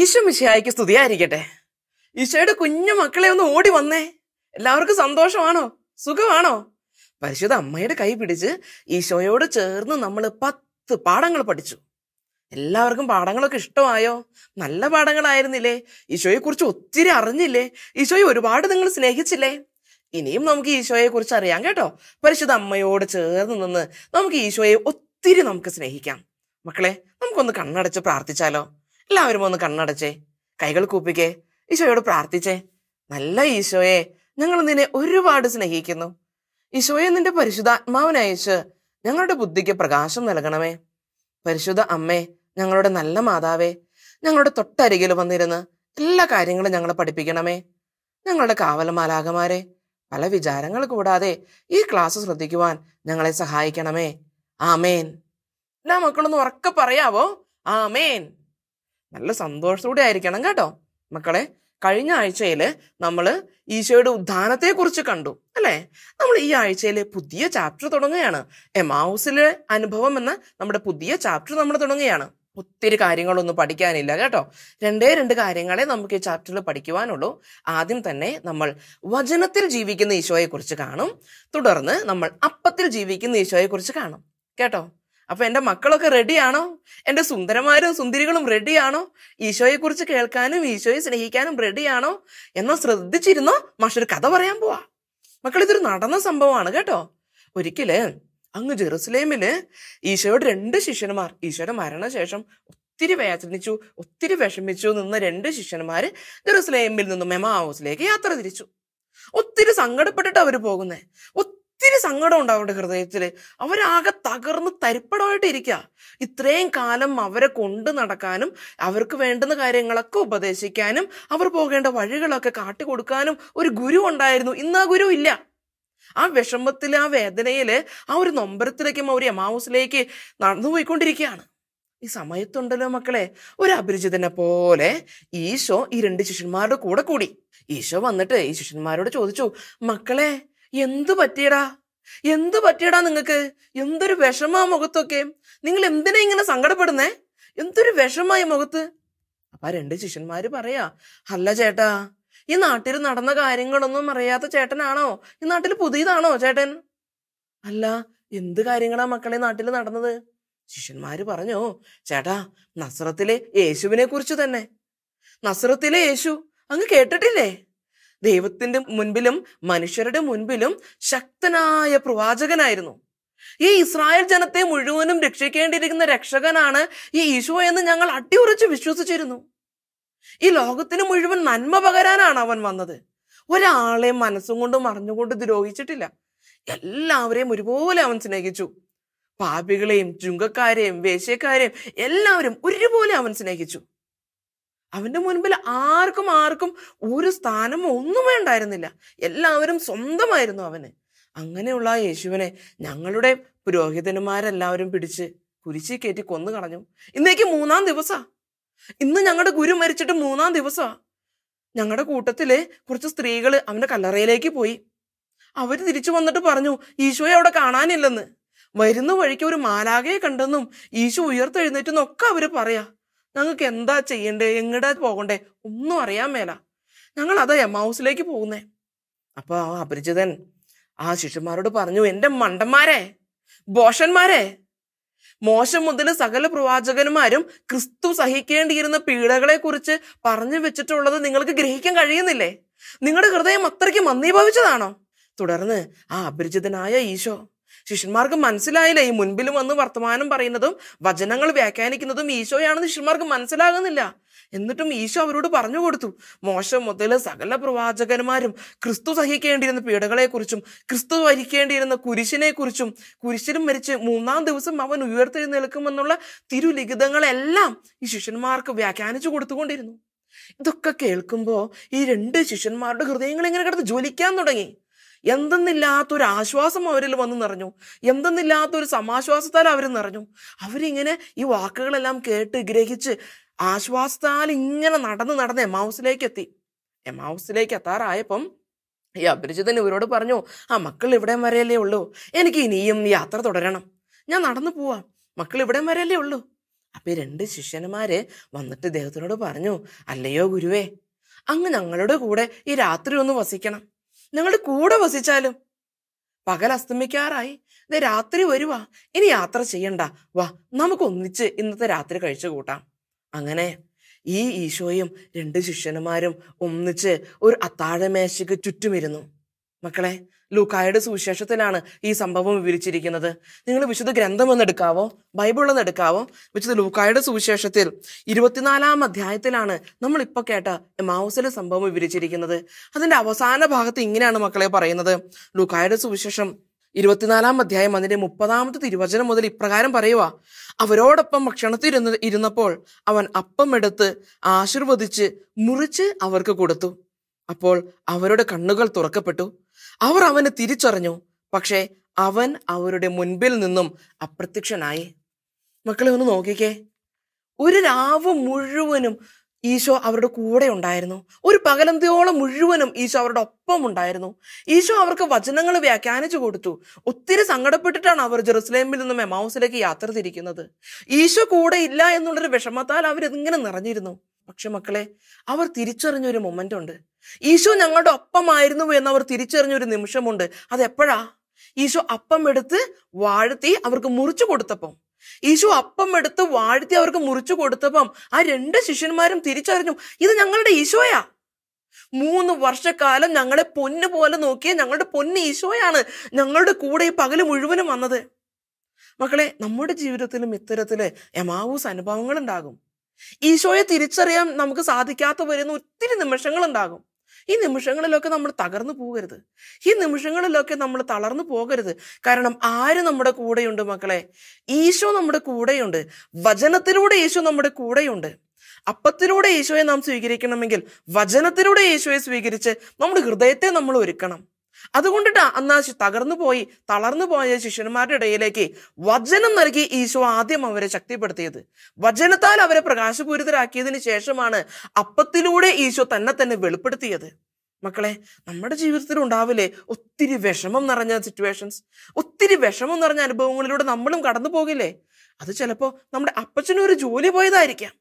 ഈശോമിശിഹായിക്ക് സ്തുതിയായിരിക്കട്ടെ ഈശോയുടെ കുഞ്ഞു മക്കളെ ഒന്ന് ഓടി വന്നേ എല്ലാവർക്കും സന്തോഷമാണോ സുഖമാണോ പരിശുദ്ധ അമ്മയുടെ കൈ പിടിച്ച് ഈശോയോട് ചേർന്ന് നമ്മൾ പത്ത് പാഠങ്ങൾ പഠിച്ചു എല്ലാവർക്കും പാഠങ്ങളൊക്കെ ഇഷ്ടമായോ നല്ല പാഠങ്ങളായിരുന്നില്ലേ ഈശോയെക്കുറിച്ച് ഒത്തിരി അറിഞ്ഞില്ലേ ഈശോയെ ഒരുപാട് നിങ്ങൾ സ്നേഹിച്ചില്ലേ ഇനിയും നമുക്ക് ഈശോയെക്കുറിച്ച് അറിയാം കേട്ടോ പരിശുദ്ധ അമ്മയോട് ചേർന്ന് നിന്ന് നമുക്ക് ഈശോയെ ഒത്തിരി നമുക്ക് സ്നേഹിക്കാം മക്കളെ നമുക്കൊന്ന് കണ്ണടച്ച് പ്രാർത്ഥിച്ചാലോ എല്ലാവരും ഒന്ന് കണ്ണടച്ചേ കൈകൾ കൂപ്പിക്കേ ഈശോയോട് പ്രാർത്ഥിച്ചേ നല്ല ഈശോയെ ഞങ്ങൾ നിന്നെ ഒരുപാട് സ്നേഹിക്കുന്നു ഈശോയെ നിന്റെ പരിശുദ്ധാത്മാവിനയച്ച് ഞങ്ങളുടെ ബുദ്ധിക്ക് പ്രകാശം നൽകണമേ പരിശുദ്ധ അമ്മേ ഞങ്ങളുടെ നല്ല മാതാവേ ഞങ്ങളുടെ തൊട്ടരികിൽ വന്നിരുന്ന് എല്ലാ കാര്യങ്ങളും ഞങ്ങളെ പഠിപ്പിക്കണമേ ഞങ്ങളുടെ കാവലമാലാകമാരെ പല വിചാരങ്ങൾ കൂടാതെ ഈ ക്ലാസ് ശ്രദ്ധിക്കുവാൻ ഞങ്ങളെ സഹായിക്കണമേ ആമേൻ എല്ലാ മക്കളൊന്നും ഉറക്കെ പറയാവോ ആമേൻ നല്ല സന്തോഷത്തോടെ ആയിരിക്കണം കേട്ടോ മക്കളെ കഴിഞ്ഞ ആഴ്ചയിൽ നമ്മൾ ഈശോയുടെ ഉദ്ധാനത്തെക്കുറിച്ച് കണ്ടു അല്ലേ നമ്മൾ ഈ ആഴ്ചയിലെ പുതിയ ചാപ്റ്റർ തുടങ്ങുകയാണ് എമാവുസിലെ അനുഭവം എന്ന നമ്മുടെ പുതിയ ചാപ്റ്റർ നമ്മൾ തുടങ്ങുകയാണ് ഒത്തിരി കാര്യങ്ങളൊന്നും പഠിക്കാനില്ല കേട്ടോ രണ്ടേ രണ്ട് കാര്യങ്ങളെ നമുക്ക് ഈ ചാപ്റ്ററിൽ പഠിക്കുവാനുള്ളൂ ആദ്യം തന്നെ നമ്മൾ വചനത്തിൽ ജീവിക്കുന്ന ഈശോയെക്കുറിച്ച് കാണും തുടർന്ന് നമ്മൾ അപ്പത്തിൽ ജീവിക്കുന്ന ഈശോയെക്കുറിച്ച് കാണും കേട്ടോ അപ്പൊ എൻ്റെ മക്കളൊക്കെ റെഡിയാണോ എൻ്റെ സുന്ദരമാരും സുന്ദരികളും റെഡിയാണോ ഈശോയെക്കുറിച്ച് കേൾക്കാനും ഈശോയെ സ്നേഹിക്കാനും റെഡിയാണോ എന്ന് ശ്രദ്ധിച്ചിരുന്നോ മാഷൊരു കഥ പറയാൻ പോവാ മക്കൾ ഇതൊരു നടന്ന സംഭവമാണ് കേട്ടോ ഒരിക്കല് അങ്ങ് ജെറുസലേമില് ഈശോയുടെ രണ്ട് ശിഷ്യന്മാർ ഈശോയുടെ മരണശേഷം ഒത്തിരി വേദനിച്ചു ഒത്തിരി വിഷമിച്ചു നിന്ന രണ്ട് ശിഷ്യന്മാർ ജെറുസലേമിൽ നിന്നും ഹൗസിലേക്ക് യാത്ര തിരിച്ചു ഒത്തിരി സങ്കടപ്പെട്ടിട്ട് അവർ പോകുന്നത് ഒത്തിരി സങ്കടം ഉണ്ട് ഹൃദയത്തിൽ അവരാകെ തകർന്ന് തരിപ്പടമായിട്ട് ഇരിക്കുക ഇത്രയും കാലം അവരെ കൊണ്ടു നടക്കാനും അവർക്ക് വേണ്ടുന്ന കാര്യങ്ങളൊക്കെ ഉപദേശിക്കാനും അവർ പോകേണ്ട വഴികളൊക്കെ കാട്ടിക്കൊടുക്കാനും ഒരു ഗുരു ഉണ്ടായിരുന്നു ഇന്ന് ആ ഗുരു ഇല്ല ആ വിഷമത്തിൽ ആ വേദനയിൽ ആ ഒരു നൊമ്പരത്തിലേക്കും ഒരു എമാവൂസിലേക്ക് നടന്നു പോയിക്കൊണ്ടിരിക്കുകയാണ് ഈ സമയത്തുണ്ടല്ലോ മക്കളെ ഒരു അപരിചിതനെ പോലെ ഈശോ ഈ രണ്ട് ശിഷ്യന്മാരുടെ കൂടെ കൂടി ഈശോ വന്നിട്ട് ഈ ശിഷ്യന്മാരോട് ചോദിച്ചു മക്കളെ എന്തു പറ്റിയടാ എന്തു പറ്റിയടാ നിങ്ങൾക്ക് എന്തൊരു വിഷമ മുഖത്തൊക്കെ നിങ്ങൾ എന്തിനാ ഇങ്ങനെ സങ്കടപ്പെടുന്നേ എന്തൊരു വിഷമായി മുഖത്ത് അപ്പൊ ആ രണ്ട് ശിഷ്യന്മാര് പറയാ അല്ല ചേട്ടാ ഈ നാട്ടിൽ നടന്ന കാര്യങ്ങളൊന്നും അറിയാത്ത ചേട്ടനാണോ ഈ നാട്ടിൽ പുതിയതാണോ ചേട്ടൻ അല്ല എന്ത് കാര്യങ്ങളാ മക്കളെ നാട്ടിൽ നടന്നത് ശിഷ്യന്മാര് പറഞ്ഞു ചേട്ടാ നസ്രത്തിലെ യേശുവിനെ കുറിച്ച് തന്നെ നസ്രത്തിലെ യേശു അങ്ങ് കേട്ടിട്ടില്ലേ ദൈവത്തിന്റെ മുൻപിലും മനുഷ്യരുടെ മുൻപിലും ശക്തനായ പ്രവാചകനായിരുന്നു ഈ ഇസ്രായേൽ ജനത്തെ മുഴുവനും രക്ഷിക്കേണ്ടിയിരിക്കുന്ന രക്ഷകനാണ് ഈ ഈശോ എന്ന് ഞങ്ങൾ അടിയുറച്ച് വിശ്വസിച്ചിരുന്നു ഈ ലോകത്തിന് മുഴുവൻ നന്മ പകരാനാണ് അവൻ വന്നത് ഒരാളെ മനസ്സും കൊണ്ട് അറിഞ്ഞുകൊണ്ട് ദ്രോഹിച്ചിട്ടില്ല എല്ലാവരെയും ഒരുപോലെ അവൻ സ്നേഹിച്ചു പാപികളെയും ചുങ്കക്കാരെയും വേശ്യക്കാരെയും എല്ലാവരും ഒരുപോലെ അവൻ സ്നേഹിച്ചു അവൻ്റെ മുൻപിൽ ആർക്കും ആർക്കും ഒരു സ്ഥാനമോ ഒന്നും വേണ്ടായിരുന്നില്ല എല്ലാവരും സ്വന്തമായിരുന്നു അവന് അങ്ങനെയുള്ള യേശുവിനെ ഞങ്ങളുടെ പുരോഹിതന്മാരെല്ലാവരും പിടിച്ച് കുരിശി കയറ്റി കൊന്നു കളഞ്ഞു ഇന്നേക്ക് മൂന്നാം ദിവസാ ഇന്ന് ഞങ്ങളുടെ ഗുരു മരിച്ചിട്ട് മൂന്നാം ദിവസമാ ഞങ്ങളുടെ കൂട്ടത്തില് കുറച്ച് സ്ത്രീകൾ അവന്റെ കല്ലറയിലേക്ക് പോയി അവർ തിരിച്ചു വന്നിട്ട് പറഞ്ഞു ഈശോയെ അവിടെ കാണാനില്ലെന്ന് വരുന്ന വഴിക്ക് ഒരു മാലാകയെ കണ്ടെന്നും ഈശോ ഉയർത്തെഴുന്നേറ്റെന്നൊക്കെ അവര് പറയാ ഞങ്ങൾക്ക് എന്താ ചെയ്യണ്ടേ എങ്ങടാ പോകണ്ടേ ഒന്നും അറിയാൻ മേല ഞങ്ങൾ അതാ എമൗസിലേക്ക് പോകുന്നേ അപ്പോൾ ആ അപരിചിതൻ ആ ശിഷ്യന്മാരോട് പറഞ്ഞു എന്റെ മണ്ടന്മാരെ ബോഷന്മാരെ മോശം മുതൽ സകല പ്രവാചകന്മാരും ക്രിസ്തു സഹിക്കേണ്ടിയിരുന്ന കുറിച്ച് പറഞ്ഞു വെച്ചിട്ടുള്ളത് നിങ്ങൾക്ക് ഗ്രഹിക്കാൻ കഴിയുന്നില്ലേ നിങ്ങളുടെ ഹൃദയം അത്രയ്ക്ക് മന്ദീഭവിച്ചതാണോ തുടർന്ന് ആ അപരിചിതനായ ഈശോ ശിഷ്യന്മാർക്ക് മനസ്സിലായില്ല ഈ മുൻപിൽ വന്ന് വർത്തമാനം പറയുന്നതും വചനങ്ങൾ വ്യാഖ്യാനിക്കുന്നതും ഈശോയാണെന്ന് ശിഷ്യന്മാർക്ക് മനസ്സിലാകുന്നില്ല എന്നിട്ടും ഈശോ അവരോട് പറഞ്ഞു കൊടുത്തു മോശ മുതൽ സകല പ്രവാചകന്മാരും ക്രിസ്തു സഹിക്കേണ്ടിയിരുന്ന പീഡകളെക്കുറിച്ചും ക്രിസ്തു വരിക്കേണ്ടിയിരുന്ന കുരിശിനെക്കുറിച്ചും കുരിശിലും മരിച്ച് മൂന്നാം ദിവസം അവൻ ഉയർത്തെഴുന്നേൽക്കുമെന്നുള്ള തിരുലിഖിതങ്ങളെല്ലാം ഈ ശിഷ്യന്മാർക്ക് വ്യാഖ്യാനിച്ചു കൊടുത്തുകൊണ്ടിരുന്നു ഇതൊക്കെ കേൾക്കുമ്പോൾ ഈ രണ്ട് ശിഷ്യന്മാരുടെ ഹൃദയങ്ങൾ ഇങ്ങനെ കിടന്ന് ജ്വലിക്കാൻ തുടങ്ങി എന്തെന്നില്ലാത്തൊരു ആശ്വാസം അവരിൽ വന്ന് നിറഞ്ഞു എന്തെന്നില്ലാത്തൊരു സമാശ്വാസത്താൽ അവർ നിറഞ്ഞു അവരിങ്ങനെ ഈ വാക്കുകളെല്ലാം കേട്ട് ഗ്രഹിച്ച് ആശ്വാസത്താൽ ഇങ്ങനെ നടന്ന് നടന്ന് എമാവൂസിലേക്ക് എത്തി എമാവൂസിലേക്ക് എത്താറായപ്പം ഈ അഭിരുചിതൻ ഇവരോട് പറഞ്ഞു ആ മക്കൾ ഇവിടം വരെയല്ലേ ഉള്ളൂ എനിക്ക് ഇനിയും യാത്ര തുടരണം ഞാൻ നടന്നു പോവാം മക്കൾ ഇവിടം വരെയല്ലേ ഉള്ളൂ അപ്പൊ രണ്ട് ശിഷ്യന്മാര് വന്നിട്ട് ദേഹത്തിനോട് പറഞ്ഞു അല്ലയോ ഗുരുവേ അങ്ങ് ഞങ്ങളുടെ കൂടെ ഈ രാത്രി ഒന്ന് വസിക്കണം നിങ്ങളുടെ കൂടെ വസിച്ചാലും പകൽ അസ്തമിക്കാറായി ഇത് രാത്രി വരുവാ ഇനി യാത്ര ചെയ്യണ്ട വാ നമുക്ക് ഒന്നിച്ച് ഇന്നത്തെ രാത്രി കഴിച്ചു കൂട്ടാം അങ്ങനെ ഈ ഈശോയും രണ്ട് ശിഷ്യന്മാരും ഒന്നിച്ച് ഒരു അത്താഴമേശയ്ക്ക് ചുറ്റുമിരുന്നു മക്കളെ ലൂക്കായുടെ സുവിശേഷത്തിലാണ് ഈ സംഭവം വിവരിച്ചിരിക്കുന്നത് നിങ്ങൾ വിശുദ്ധ ഗ്രന്ഥം എന്നെടുക്കാവോ ബൈബിൾ എന്നെടുക്കാവോ വിശുദ്ധ ലൂക്കായുടെ സുവിശേഷത്തിൽ ഇരുപത്തിനാലാം അധ്യായത്തിലാണ് നമ്മൾ ഇപ്പോൾ കേട്ട എമാവൂസിലെ സംഭവം വിവരിച്ചിരിക്കുന്നത് അതിന്റെ അവസാന ഭാഗത്ത് ഇങ്ങനെയാണ് മക്കളെ പറയുന്നത് ലൂക്കായുടെ സുവിശേഷം ഇരുപത്തിനാലാം അധ്യായം അതിന്റെ മുപ്പതാമത്തെ തിരുവചനം മുതൽ ഇപ്രകാരം പറയുക അവരോടൊപ്പം ഭക്ഷണത്തിൽ ഇരുന്ന് ഇരുന്നപ്പോൾ അവൻ അപ്പം എടുത്ത് ആശീർവദിച്ച് മുറിച്ച് അവർക്ക് കൊടുത്തു അപ്പോൾ അവരുടെ കണ്ണുകൾ തുറക്കപ്പെട്ടു അവർ അവനെ തിരിച്ചറിഞ്ഞു പക്ഷേ അവൻ അവരുടെ മുൻപിൽ നിന്നും അപ്രത്യക്ഷനായി മക്കളെ ഒന്ന് നോക്കിക്കേ ഒരു രാവ് മുഴുവനും ഈശോ അവരുടെ കൂടെ ഉണ്ടായിരുന്നു ഒരു പകലന്തിയോളം മുഴുവനും ഈശോ അവരുടെ ഒപ്പം ഉണ്ടായിരുന്നു ഈശോ അവർക്ക് വചനങ്ങൾ വ്യാഖ്യാനിച്ചു കൊടുത്തു ഒത്തിരി സങ്കടപ്പെട്ടിട്ടാണ് അവർ ജെറുസലേമിൽ നിന്നും എമാവുസിലേക്ക് യാത്ര തിരിക്കുന്നത് ഈശോ കൂടെ ഇല്ല എന്നുള്ളൊരു വിഷമത്താൽ അവരിതിങ്ങനെ നിറഞ്ഞിരുന്നു പക്ഷെ മക്കളെ അവർ തിരിച്ചറിഞ്ഞൊരു മൊമെൻ്റ് ഉണ്ട് ഈശോ ഞങ്ങളുടെ ഒപ്പമായിരുന്നു എന്ന് അവർ തിരിച്ചറിഞ്ഞൊരു നിമിഷമുണ്ട് അതെപ്പോഴാ ഈശോ അപ്പം എടുത്ത് വാഴ്ത്തി അവർക്ക് മുറിച്ചു കൊടുത്തപ്പം ഈശോ അപ്പം എടുത്ത് വാഴ്ത്തി അവർക്ക് മുറിച്ചു കൊടുത്തപ്പം ആ രണ്ട് ശിഷ്യന്മാരും തിരിച്ചറിഞ്ഞു ഇത് ഞങ്ങളുടെ ഈശോയാ മൂന്ന് വർഷക്കാലം ഞങ്ങളെ പൊന്ന് പോലെ നോക്കിയ ഞങ്ങളുടെ പൊന്ന് ഈശോയാണ് ഞങ്ങളുടെ കൂടെ ഈ പകല് മുഴുവനും വന്നത് മക്കളെ നമ്മുടെ ജീവിതത്തിലും ഇത്തരത്തില് യമാവൂസ് അനുഭവങ്ങൾ ഉണ്ടാകും ഈശോയെ തിരിച്ചറിയാൻ നമുക്ക് സാധിക്കാത്ത വരുന്ന ഒത്തിരി നിമിഷങ്ങളുണ്ടാകും ഈ നിമിഷങ്ങളിലൊക്കെ നമ്മൾ തകർന്നു പോകരുത് ഈ നിമിഷങ്ങളിലൊക്കെ നമ്മൾ തളർന്നു പോകരുത് കാരണം ആര് നമ്മുടെ കൂടെയുണ്ട് മക്കളെ ഈശോ നമ്മുടെ കൂടെയുണ്ട് വചനത്തിലൂടെ ഈശോ നമ്മുടെ കൂടെയുണ്ട് അപ്പത്തിലൂടെ ഈശോയെ നാം സ്വീകരിക്കണമെങ്കിൽ വചനത്തിലൂടെ ഈശോയെ സ്വീകരിച്ച് നമ്മുടെ ഹൃദയത്തെ നമ്മൾ ഒരുക്കണം അതുകൊണ്ടിട്ടാ അന്ന് തകർന്നു പോയി തളർന്നു പോയ ശിഷ്യന്മാരുടെ ഇടയിലേക്ക് വചനം നൽകി ഈശോ ആദ്യം അവരെ ശക്തിപ്പെടുത്തിയത് വചനത്താൽ അവരെ പ്രകാശപൂരിതരാക്കിയതിന് ശേഷമാണ് അപ്പത്തിലൂടെ ഈശോ തന്നെ തന്നെ വെളിപ്പെടുത്തിയത് മക്കളെ നമ്മുടെ ജീവിതത്തിൽ ഉണ്ടാവില്ലേ ഒത്തിരി വിഷമം നിറഞ്ഞ സിറ്റുവേഷൻസ് ഒത്തിരി വിഷമം നിറഞ്ഞ അനുഭവങ്ങളിലൂടെ നമ്മളും കടന്നു പോകില്ലേ അത് ചിലപ്പോ നമ്മുടെ അപ്പച്ചനും ഒരു ജോലി പോയതായിരിക്കാം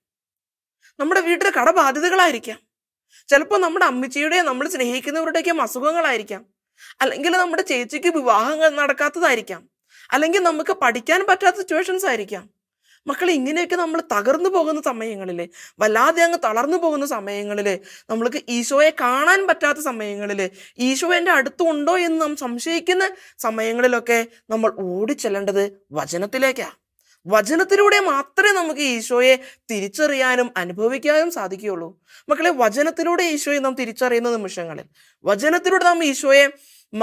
നമ്മുടെ വീട്ടിലെ കടബാധ്യതകളായിരിക്കാം ചിലപ്പോൾ നമ്മുടെ അമ്മച്ചിയുടെയും നമ്മൾ സ്നേഹിക്കുന്നവരുടെയൊക്കെ അസുഖങ്ങളായിരിക്കാം അല്ലെങ്കിൽ നമ്മുടെ ചേച്ചിക്ക് വിവാഹം നടക്കാത്തതായിരിക്കാം അല്ലെങ്കിൽ നമുക്ക് പഠിക്കാൻ പറ്റാത്ത സിറ്റുവേഷൻസ് ആയിരിക്കാം മക്കൾ ഇങ്ങനെയൊക്കെ നമ്മൾ തകർന്നു പോകുന്ന സമയങ്ങളിൽ വല്ലാതെ അങ്ങ് തളർന്നു പോകുന്ന സമയങ്ങളിൽ നമ്മൾക്ക് ഈശോയെ കാണാൻ പറ്റാത്ത സമയങ്ങളിൽ ഈശോ എൻ്റെ അടുത്തുണ്ടോ എന്ന് നാം സംശയിക്കുന്ന സമയങ്ങളിലൊക്കെ നമ്മൾ ഓടിച്ചെല്ലേണ്ടത് വചനത്തിലേക്കാണ് വചനത്തിലൂടെ മാത്രമേ നമുക്ക് ഈശോയെ തിരിച്ചറിയാനും അനുഭവിക്കാനും സാധിക്കുകയുള്ളൂ മക്കളെ വചനത്തിലൂടെ ഈശോയെ നാം തിരിച്ചറിയുന്ന നിമിഷങ്ങളിൽ വചനത്തിലൂടെ നാം ഈശോയെ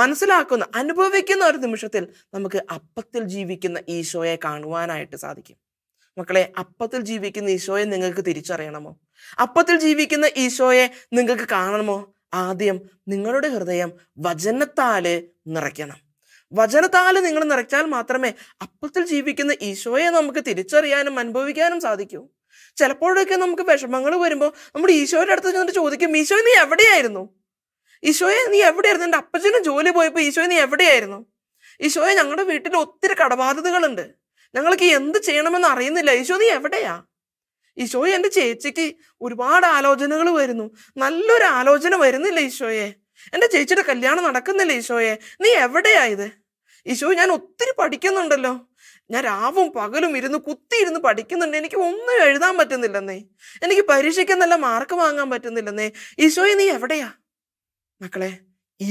മനസ്സിലാക്കുന്ന അനുഭവിക്കുന്ന ഒരു നിമിഷത്തിൽ നമുക്ക് അപ്പത്തിൽ ജീവിക്കുന്ന ഈശോയെ കാണുവാനായിട്ട് സാധിക്കും മക്കളെ അപ്പത്തിൽ ജീവിക്കുന്ന ഈശോയെ നിങ്ങൾക്ക് തിരിച്ചറിയണമോ അപ്പത്തിൽ ജീവിക്കുന്ന ഈശോയെ നിങ്ങൾക്ക് കാണണമോ ആദ്യം നിങ്ങളുടെ ഹൃദയം വചനത്താല് നിറയ്ക്കണം വചനത്താൽ നിങ്ങൾ നിറച്ചാൽ മാത്രമേ അപ്പത്തിൽ ജീവിക്കുന്ന ഈശോയെ നമുക്ക് തിരിച്ചറിയാനും അനുഭവിക്കാനും സാധിക്കൂ ചിലപ്പോഴൊക്കെ നമുക്ക് വിഷമങ്ങൾ വരുമ്പോൾ നമ്മുടെ ഈശോയുടെ അടുത്ത് ചെന്നിട്ട് ചോദിക്കും ഈശോ നീ എവിടെയായിരുന്നു ഈശോയെ നീ എവിടെയായിരുന്നു എൻ്റെ അപ്പച്ചനും ജോലി പോയപ്പോൾ ഈശോയെ നീ എവിടെയായിരുന്നു ഈശോയെ ഞങ്ങളുടെ വീട്ടിൽ ഒത്തിരി കടബാധ്യതകളുണ്ട് ഞങ്ങൾക്ക് എന്ത് ചെയ്യണമെന്ന് അറിയുന്നില്ല ഈശോ നീ എവിടെയാ ഈശോയെ എൻ്റെ ചേച്ചിക്ക് ഒരുപാട് ആലോചനകൾ വരുന്നു നല്ലൊരു ആലോചന വരുന്നില്ല ഈശോയെ എൻ്റെ ചേച്ചിയുടെ കല്യാണം നടക്കുന്നില്ല ഈശോയെ നീ എവിടെയാ യേശു ഞാൻ ഒത്തിരി പഠിക്കുന്നുണ്ടല്ലോ ഞാൻ രാവും പകലും ഇരുന്ന് കുത്തി ഇരുന്ന് പഠിക്കുന്നുണ്ട് എനിക്ക് ഒന്നും എഴുതാൻ പറ്റുന്നില്ലെന്നേ എനിക്ക് പരീക്ഷയ്ക്ക് നല്ല മാർക്ക് വാങ്ങാൻ പറ്റുന്നില്ലെന്നേ ഈശോയെ നീ എവിടെയാ മക്കളെ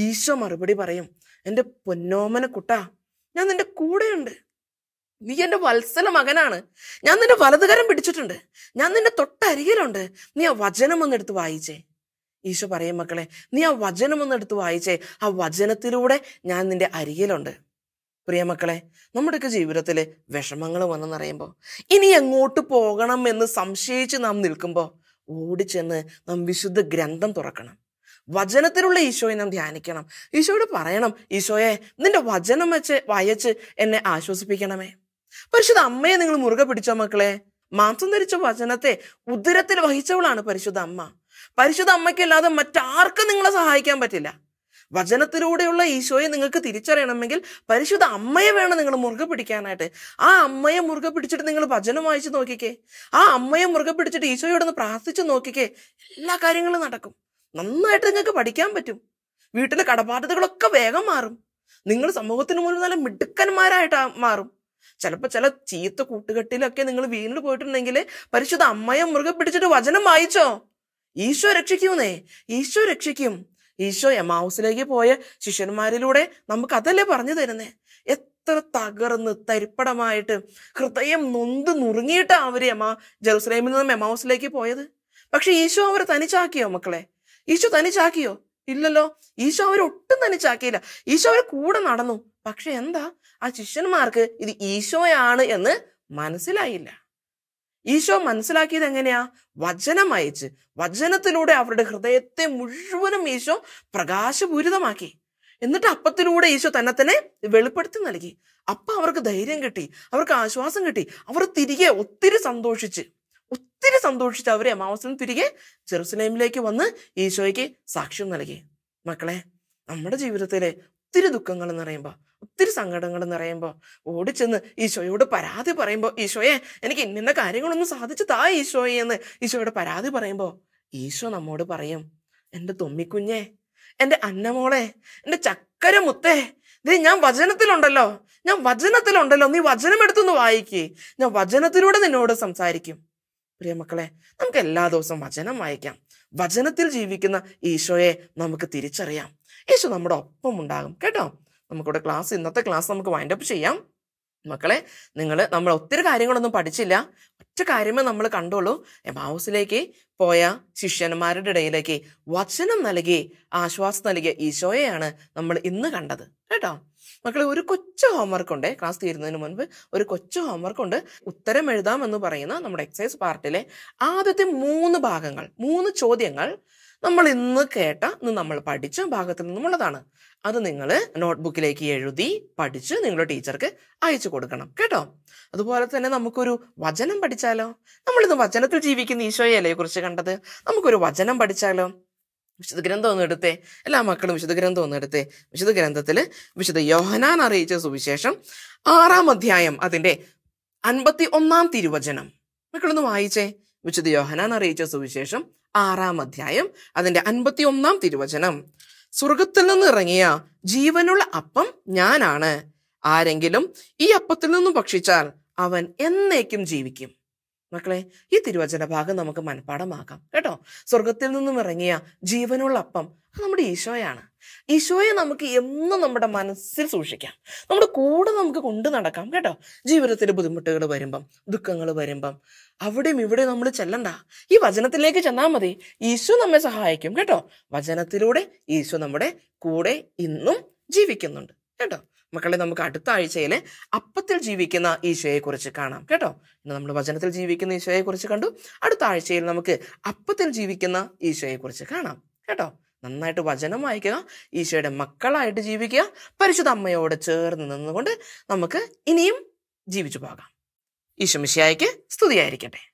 ഈശോ മറുപടി പറയും എൻ്റെ പൊന്നോമന കുട്ടാ ഞാൻ നിന്റെ കൂടെയുണ്ട് നീ എൻ്റെ വത്സല മകനാണ് ഞാൻ നിന്റെ വലതുകരം പിടിച്ചിട്ടുണ്ട് ഞാൻ നിന്റെ തൊട്ടരികിലുണ്ട് നീ ആ വചനം ഒന്നെടുത്ത് വായിച്ചേ ഈശോ പറയും മക്കളെ നീ ആ വചനം ഒന്നെടുത്ത് വായിച്ചേ ആ വചനത്തിലൂടെ ഞാൻ നിന്റെ അരികിലുണ്ട് പ്രിയമക്കളെ നമ്മുടെയൊക്കെ ജീവിതത്തിൽ വിഷമങ്ങൾ വന്നെന്നറിയുമ്പോൾ ഇനി എങ്ങോട്ട് പോകണം എന്ന് സംശയിച്ച് നാം നിൽക്കുമ്പോൾ ഓടിച്ചെന്ന് നാം വിശുദ്ധ ഗ്രന്ഥം തുറക്കണം വചനത്തിലുള്ള ഈശോയെ നാം ധ്യാനിക്കണം ഈശോയോട് പറയണം ഈശോയെ നിന്റെ വചനം വെച്ച് വായിച്ച് എന്നെ ആശ്വസിപ്പിക്കണമേ പരിശുദ്ധ അമ്മയെ നിങ്ങൾ മുറുകെ പിടിച്ച മക്കളെ മാംസം ധരിച്ച വചനത്തെ ഉദരത്തിൽ വഹിച്ചവളാണ് പരിശുദ്ധ അമ്മ പരിശുദ്ധ അമ്മയ്ക്കല്ലാതെ മറ്റാർക്കും നിങ്ങളെ സഹായിക്കാൻ പറ്റില്ല വചനത്തിലൂടെയുള്ള ഈശോയെ നിങ്ങൾക്ക് തിരിച്ചറിയണമെങ്കിൽ പരിശുദ്ധ അമ്മയെ വേണം നിങ്ങൾ മുറുകെ പിടിക്കാനായിട്ട് ആ അമ്മയെ മുറുകെ പിടിച്ചിട്ട് നിങ്ങൾ വചനം വായിച്ച് നോക്കിക്കേ ആ അമ്മയെ മുറുകെ പിടിച്ചിട്ട് ഈശോയോടൊന്ന് പ്രാർത്ഥിച്ച് നോക്കിക്കേ എല്ലാ കാര്യങ്ങളും നടക്കും നന്നായിട്ട് നിങ്ങൾക്ക് പഠിക്കാൻ പറ്റും വീട്ടിലെ കടബാധ്യതകളൊക്കെ വേഗം മാറും നിങ്ങൾ സമൂഹത്തിന് മുന്നിൽ നല്ല മിടുക്കന്മാരായിട്ട് മാറും ചിലപ്പോൾ ചില ചീത്ത കൂട്ടുകെട്ടിലൊക്കെ നിങ്ങൾ വീണ്ടും പോയിട്ടുണ്ടെങ്കിൽ പരിശുദ്ധ അമ്മയെ മുറുകെ പിടിച്ചിട്ട് വചനം വായിച്ചോ ഈശോ രക്ഷിക്കൂന്നേ ഈശോ രക്ഷിക്കും ഈശോ എമാവൂസിലേക്ക് പോയ ശിഷ്യന്മാരിലൂടെ നമുക്ക് അതല്ലേ പറഞ്ഞു തരുന്നേ എത്ര തകർന്ന് തരിപ്പടമായിട്ട് ഹൃദയം നൊന്ത് നുറുങ്ങിയിട്ടാണ് അവർ എമാ ജെറുസലേമിൽ നിന്നും എമാവൂസിലേക്ക് പോയത് പക്ഷെ ഈശോ അവർ തനിച്ചാക്കിയോ മക്കളെ ഈശോ തനിച്ചാക്കിയോ ഇല്ലല്ലോ ഈശോ അവർ ഒട്ടും തനിച്ചാക്കിയില്ല ഈശോ അവർ കൂടെ നടന്നു പക്ഷെ എന്താ ആ ശിഷ്യന്മാർക്ക് ഇത് ഈശോയാണ് എന്ന് മനസ്സിലായില്ല ഈശോ മനസ്സിലാക്കിയത് എങ്ങനെയാ വചനം അയച്ച് വചനത്തിലൂടെ അവരുടെ ഹൃദയത്തെ മുഴുവനും ഈശോ പ്രകാശപൂരിതമാക്കി എന്നിട്ട് അപ്പത്തിലൂടെ ഈശോ തന്നെ തന്നെ വെളിപ്പെടുത്തി നൽകി അപ്പം അവർക്ക് ധൈര്യം കിട്ടി അവർക്ക് ആശ്വാസം കിട്ടി അവർ തിരികെ ഒത്തിരി സന്തോഷിച്ച് ഒത്തിരി സന്തോഷിച്ച് അവരെ അമാവസിൽ തിരികെ ജെറുസലേമിലേക്ക് വന്ന് ഈശോയ്ക്ക് സാക്ഷ്യം നൽകി മക്കളെ നമ്മുടെ ജീവിതത്തിലെ ഒത്തിരി ദുഃഖങ്ങൾ എന്ന് പറയുമ്പോൾ ഒത്തിരി സങ്കടങ്ങൾ എന്ന് പറയുമ്പോൾ ഓടിച്ചെന്ന് ഈശോയോട് പരാതി പറയുമ്പോൾ ഈശോയെ എനിക്ക് ഇന്നിന്ന കാര്യങ്ങളൊന്നും സാധിച്ചു താ ഈശോയെ എന്ന് ഈശോയോട് പരാതി പറയുമ്പോൾ ഈശോ നമ്മോട് പറയും എൻ്റെ തൊമ്മിക്കുഞ്ഞെ എൻ്റെ അന്നമോളെ എൻ്റെ ചക്കര മുത്തേ ദേ ഞാൻ വചനത്തിലുണ്ടല്ലോ ഞാൻ വചനത്തിലുണ്ടല്ലോ നീ വചനം എടുത്തൊന്ന് വായിക്കേ ഞാൻ വചനത്തിലൂടെ നിന്നോട് സംസാരിക്കും പ്രിയ മക്കളെ നമുക്ക് എല്ലാ ദിവസവും വചനം വായിക്കാം വചനത്തിൽ ജീവിക്കുന്ന ഈശോയെ നമുക്ക് തിരിച്ചറിയാം യേശു നമ്മുടെ ഒപ്പം ഉണ്ടാകും കേട്ടോ നമുക്കിവിടെ ക്ലാസ് ഇന്നത്തെ ക്ലാസ് നമുക്ക് വൈൻഡപ്പ് ചെയ്യാം മക്കളെ നിങ്ങൾ നമ്മൾ ഒത്തിരി കാര്യങ്ങളൊന്നും പഠിച്ചില്ല ഒറ്റ കാര്യമേ നമ്മൾ കണ്ടോളൂ എമാവൂസിലേക്ക് പോയ ശിഷ്യന്മാരുടെ ഇടയിലേക്ക് വചനം നൽകി ആശ്വാസം നൽകിയ ഈശോയെയാണ് നമ്മൾ ഇന്ന് കണ്ടത് കേട്ടോ മക്കളെ ഒരു കൊച്ചു ഹോംവർക്ക് ഉണ്ട് ക്ലാസ് തീരുന്നതിന് മുൻപ് ഒരു കൊച്ചു ഹോംവർക്ക് ഉണ്ട് ഉത്തരം എഴുതാമെന്ന് പറയുന്ന നമ്മുടെ എക്സസൈസ് പാർട്ടിലെ ആദ്യത്തെ മൂന്ന് ഭാഗങ്ങൾ മൂന്ന് ചോദ്യങ്ങൾ നമ്മൾ ഇന്ന് കേട്ട ഇന്ന് നമ്മൾ പഠിച്ച ഭാഗത്ത് നിന്നുമുള്ളതാണ് അത് നിങ്ങൾ നോട്ട്ബുക്കിലേക്ക് എഴുതി പഠിച്ച് നിങ്ങളുടെ ടീച്ചർക്ക് അയച്ചു കൊടുക്കണം കേട്ടോ അതുപോലെ തന്നെ നമുക്കൊരു വചനം പഠിച്ചാലോ നമ്മളിന്ന് വചനത്തിൽ ജീവിക്കുന്ന ഈശോയല്ലേ കുറിച്ച് കണ്ടത് നമുക്കൊരു വചനം പഠിച്ചാലോ വിശുദ്ധ ഗ്രന്ഥം ഒന്ന് എടുത്തേ എല്ലാ മക്കളും വിശുദ്ധ ഗ്രന്ഥം ഒന്ന് എടുത്തേ വിശുദ്ധ ഗ്രന്ഥത്തിൽ വിശുദ്ധ യോഹനാൻ അറിയിച്ച സുവിശേഷം ആറാം അധ്യായം അതിൻ്റെ അൻപത്തി ഒന്നാം തിരുവചനം മക്കളൊന്ന് വായിച്ചേ വിശുദ്ധ യോഹനാൻ അറിയിച്ച സുവിശേഷം ആറാം അധ്യായം അതിൻ്റെ അൻപത്തിയൊന്നാം തിരുവചനം സ്വർഗത്തിൽ നിന്ന് ഇറങ്ങിയ ജീവനുള്ള അപ്പം ഞാനാണ് ആരെങ്കിലും ഈ അപ്പത്തിൽ നിന്നും ഭക്ഷിച്ചാൽ അവൻ എന്നേക്കും ജീവിക്കും മക്കളെ ഈ തിരുവചന ഭാഗം നമുക്ക് മനഃപ്പാടമാക്കാം കേട്ടോ സ്വർഗത്തിൽ നിന്നും ഇറങ്ങിയ ജീവനുള്ള അപ്പം നമ്മുടെ ഈശോയാണ് ഈശോയെ നമുക്ക് എന്നും നമ്മുടെ മനസ്സിൽ സൂക്ഷിക്കാം നമ്മുടെ കൂടെ നമുക്ക് കൊണ്ടു നടക്കാം കേട്ടോ ജീവിതത്തിൽ ബുദ്ധിമുട്ടുകൾ വരുമ്പം ദുഃഖങ്ങൾ വരുമ്പം അവിടെയും ഇവിടെയും നമ്മൾ ചെല്ലണ്ട ഈ വചനത്തിലേക്ക് ചെന്നാൽ മതി ഈശോ നമ്മെ സഹായിക്കും കേട്ടോ വചനത്തിലൂടെ ഈശോ നമ്മുടെ കൂടെ ഇന്നും ജീവിക്കുന്നുണ്ട് കേട്ടോ മക്കളെ നമുക്ക് അടുത്ത ആഴ്ചയിൽ അപ്പത്തിൽ ജീവിക്കുന്ന ഈശോയെക്കുറിച്ച് കാണാം കേട്ടോ ഇന്ന് നമ്മൾ വചനത്തിൽ ജീവിക്കുന്ന ഈശോയെക്കുറിച്ച് കണ്ടു അടുത്ത ആഴ്ചയിൽ നമുക്ക് അപ്പത്തിൽ ജീവിക്കുന്ന ഈശോയെക്കുറിച്ച് കാണാം കേട്ടോ നന്നായിട്ട് വചനം വായിക്കുക ഈശോയുടെ മക്കളായിട്ട് ജീവിക്കുക പരിശുദ്ധ അമ്മയോട് ചേർന്ന് നിന്നുകൊണ്ട് നമുക്ക് ഇനിയും ജീവിച്ചു പോകാം ഈശോ മിശിയായിക്ക് സ്തുതിയായിരിക്കട്ടെ